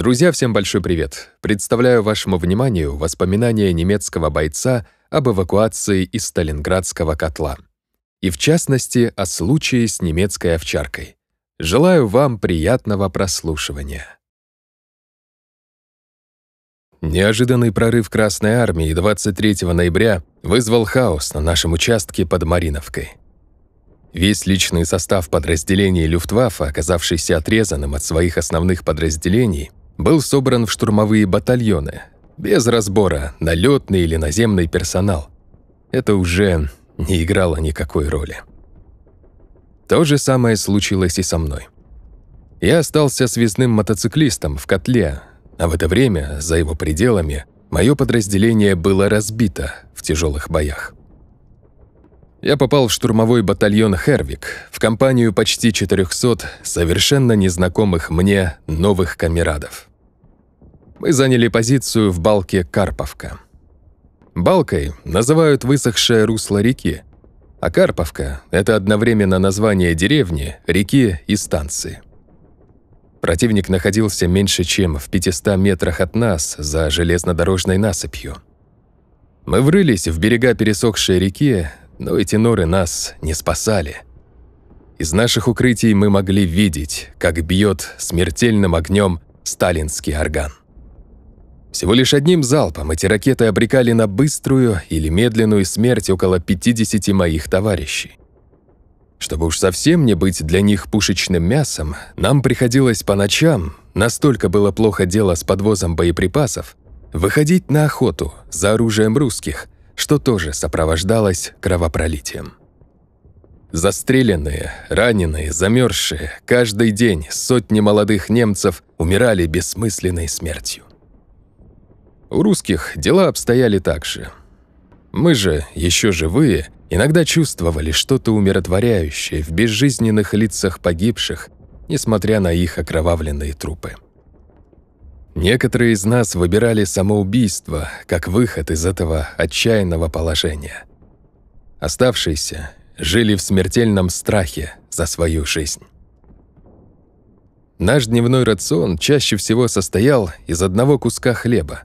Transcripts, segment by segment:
Друзья, всем большой привет! Представляю вашему вниманию воспоминания немецкого бойца об эвакуации из Сталинградского котла. И в частности, о случае с немецкой овчаркой. Желаю вам приятного прослушивания. Неожиданный прорыв Красной Армии 23 ноября вызвал хаос на нашем участке под Мариновкой. Весь личный состав подразделений Люфтваффе, оказавшийся отрезанным от своих основных подразделений, был собран в штурмовые батальоны, без разбора, на летный или наземный персонал. Это уже не играло никакой роли. То же самое случилось и со мной. Я остался связным мотоциклистом в котле, а в это время, за его пределами, мое подразделение было разбито в тяжелых боях. Я попал в штурмовой батальон «Хервик», в компанию почти 400 совершенно незнакомых мне новых камерадов мы заняли позицию в балке Карповка. Балкой называют высохшее русло реки, а Карповка – это одновременно название деревни, реки и станции. Противник находился меньше, чем в 500 метрах от нас за железнодорожной насыпью. Мы врылись в берега пересохшей реки, но эти норы нас не спасали. Из наших укрытий мы могли видеть, как бьет смертельным огнем сталинский орган. Всего лишь одним залпом эти ракеты обрекали на быструю или медленную смерть около 50 моих товарищей. Чтобы уж совсем не быть для них пушечным мясом, нам приходилось по ночам, настолько было плохо дело с подвозом боеприпасов, выходить на охоту за оружием русских, что тоже сопровождалось кровопролитием. Застреленные, раненые, замерзшие, каждый день сотни молодых немцев умирали бессмысленной смертью. У русских дела обстояли так же. Мы же, еще живые, иногда чувствовали что-то умиротворяющее в безжизненных лицах погибших, несмотря на их окровавленные трупы. Некоторые из нас выбирали самоубийство как выход из этого отчаянного положения. Оставшиеся жили в смертельном страхе за свою жизнь. Наш дневной рацион чаще всего состоял из одного куска хлеба,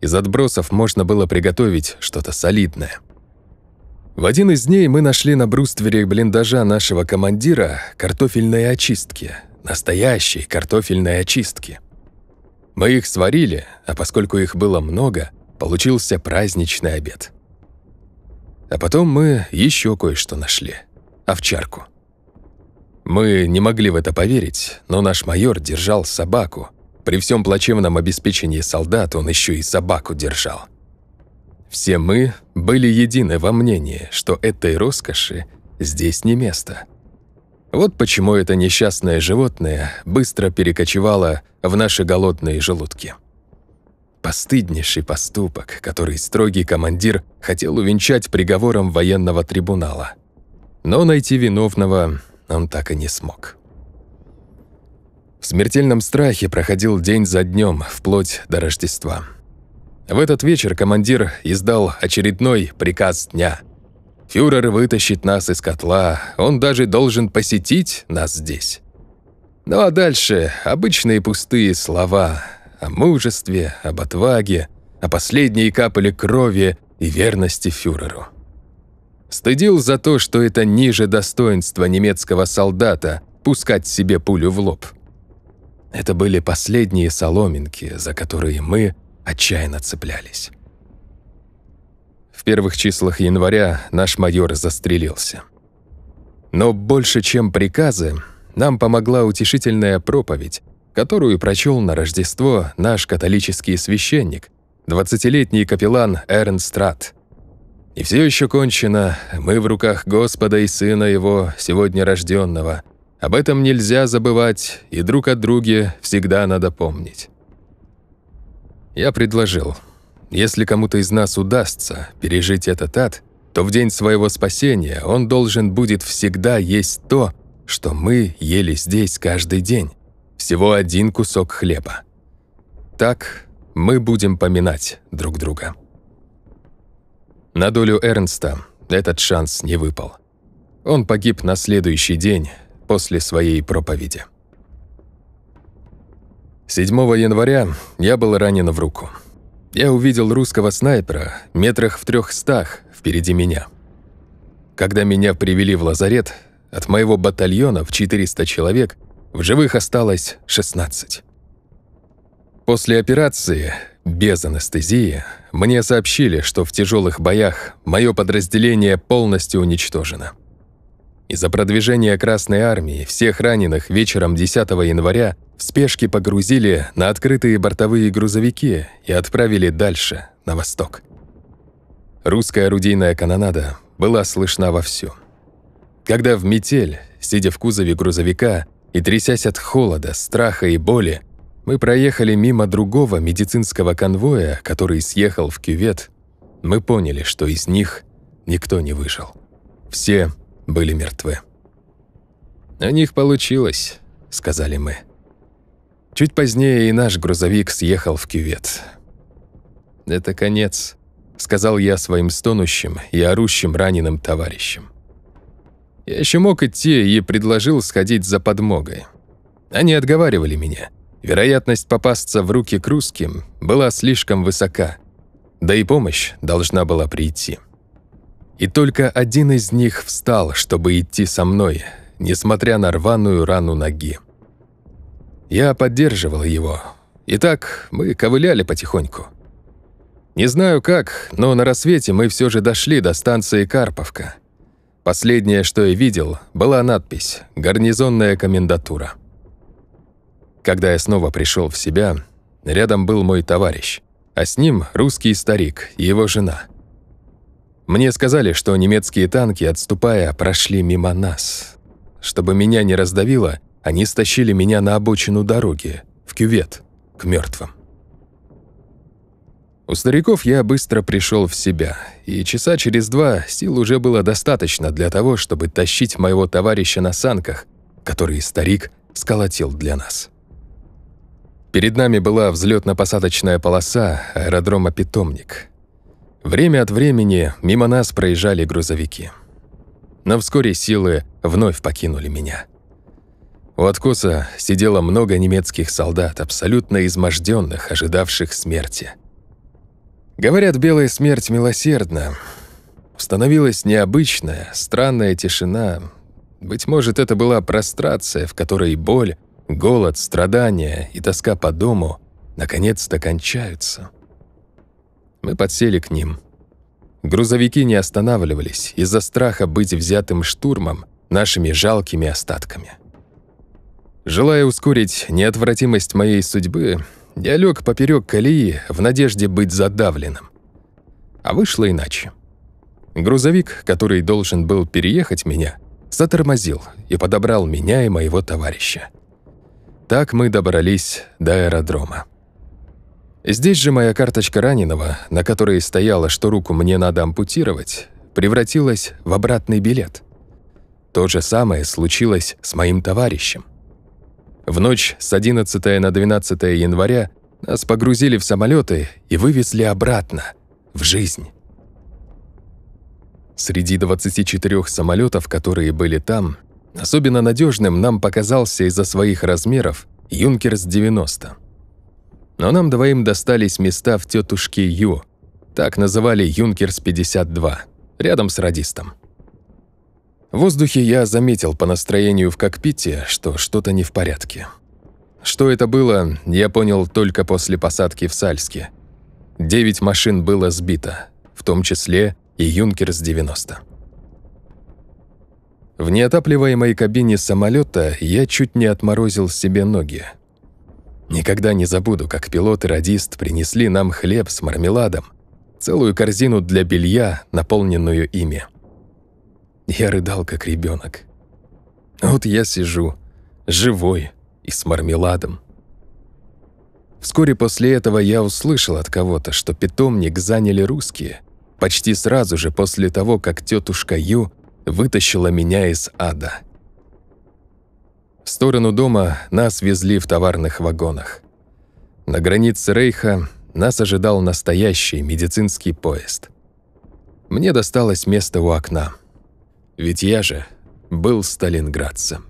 из отбросов можно было приготовить что-то солидное. В один из дней мы нашли на бруствере блиндажа нашего командира картофельные очистки. Настоящие картофельные очистки. Мы их сварили, а поскольку их было много, получился праздничный обед. А потом мы еще кое-что нашли. Овчарку. Мы не могли в это поверить, но наш майор держал собаку – при всем плачевном обеспечении солдат он еще и собаку держал. Все мы были едины во мнении, что этой роскоши здесь не место. Вот почему это несчастное животное быстро перекочевало в наши голодные желудки. Постыднейший поступок, который строгий командир хотел увенчать приговором военного трибунала. Но найти виновного он так и не смог. В смертельном страхе проходил день за днем, вплоть до Рождества. В этот вечер командир издал очередной приказ дня. «Фюрер вытащит нас из котла, он даже должен посетить нас здесь». Ну а дальше обычные пустые слова о мужестве, об отваге, о последней капле крови и верности фюреру. Стыдил за то, что это ниже достоинства немецкого солдата пускать себе пулю в лоб – это были последние соломинки, за которые мы отчаянно цеплялись. В первых числах января наш майор застрелился. Но больше, чем приказы, нам помогла утешительная проповедь, которую прочел на Рождество наш католический священник, 20-летний капеллан Эрн Страт. И все еще кончено, мы в руках Господа и Сына Его, сегодня рожденного, об этом нельзя забывать, и друг от друга всегда надо помнить. Я предложил, если кому-то из нас удастся пережить этот ад, то в день своего спасения он должен будет всегда есть то, что мы ели здесь каждый день, всего один кусок хлеба. Так мы будем поминать друг друга. На долю Эрнста этот шанс не выпал. Он погиб на следующий день, после своей проповеди. 7 января я был ранен в руку. Я увидел русского снайпера метрах в трехстах впереди меня. Когда меня привели в лазарет, от моего батальона в 400 человек в живых осталось 16. После операции, без анестезии, мне сообщили, что в тяжелых боях мое подразделение полностью уничтожено. Из-за продвижения Красной Армии всех раненых вечером 10 января в спешке погрузили на открытые бортовые грузовики и отправили дальше, на восток. Русская орудийная канонада была слышна вовсю. Когда в метель, сидя в кузове грузовика и трясясь от холода, страха и боли, мы проехали мимо другого медицинского конвоя, который съехал в кювет, мы поняли, что из них никто не выжил. Все были мертвы. «У них получилось», — сказали мы. Чуть позднее и наш грузовик съехал в кювет. «Это конец», — сказал я своим стонущим и орущим раненым товарищам. Я еще мог идти и предложил сходить за подмогой. Они отговаривали меня. Вероятность попасться в руки к русским была слишком высока, да и помощь должна была прийти. И только один из них встал, чтобы идти со мной, несмотря на рваную рану ноги. Я поддерживал его. И так мы ковыляли потихоньку. Не знаю как, но на рассвете мы все же дошли до станции Карповка. Последнее, что я видел, была надпись «Гарнизонная комендатура». Когда я снова пришел в себя, рядом был мой товарищ, а с ним русский старик и его жена. Мне сказали, что немецкие танки, отступая, прошли мимо нас. Чтобы меня не раздавило, они стащили меня на обочину дороги, в кювет, к мертвым. У стариков я быстро пришел в себя, и часа через два сил уже было достаточно для того, чтобы тащить моего товарища на санках, которые старик сколотил для нас. Перед нами была взлетно посадочная полоса аэродрома «Питомник». Время от времени мимо нас проезжали грузовики. Но вскоре силы вновь покинули меня. У откоса сидело много немецких солдат, абсолютно изможденных, ожидавших смерти. Говорят, белая смерть милосердна. Становилась необычная, странная тишина. Быть может, это была прострация, в которой боль, голод, страдания и тоска по дому наконец-то кончаются. Мы подсели к ним. Грузовики не останавливались из-за страха быть взятым штурмом нашими жалкими остатками. Желая ускорить неотвратимость моей судьбы, я лег поперек колеи в надежде быть задавленным. А вышло иначе. Грузовик, который должен был переехать меня, затормозил и подобрал меня и моего товарища. Так мы добрались до аэродрома. Здесь же моя карточка раненого, на которой стояло, что руку мне надо ампутировать, превратилась в обратный билет. То же самое случилось с моим товарищем. В ночь с 11 на 12 января нас погрузили в самолеты и вывезли обратно, в жизнь. Среди 24 самолетов, которые были там, особенно надежным нам показался из-за своих размеров «Юнкерс-90» но нам двоим достались места в тетушке Ю. Так называли Юнкерс-52, рядом с радистом. В воздухе я заметил по настроению в кокпите, что что-то не в порядке. Что это было, я понял только после посадки в Сальске. Девять машин было сбито, в том числе и Юнкерс-90. В неотапливаемой кабине самолета я чуть не отморозил себе ноги, Никогда не забуду, как пилот и радист принесли нам хлеб с мармеладом, целую корзину для белья, наполненную ими. Я рыдал, как ребенок. Вот я сижу, живой и с мармеладом. Вскоре после этого я услышал от кого-то, что питомник заняли русские, почти сразу же после того, как тетушка Ю вытащила меня из ада. В сторону дома нас везли в товарных вагонах. На границе Рейха нас ожидал настоящий медицинский поезд. Мне досталось место у окна. Ведь я же был сталинградцем.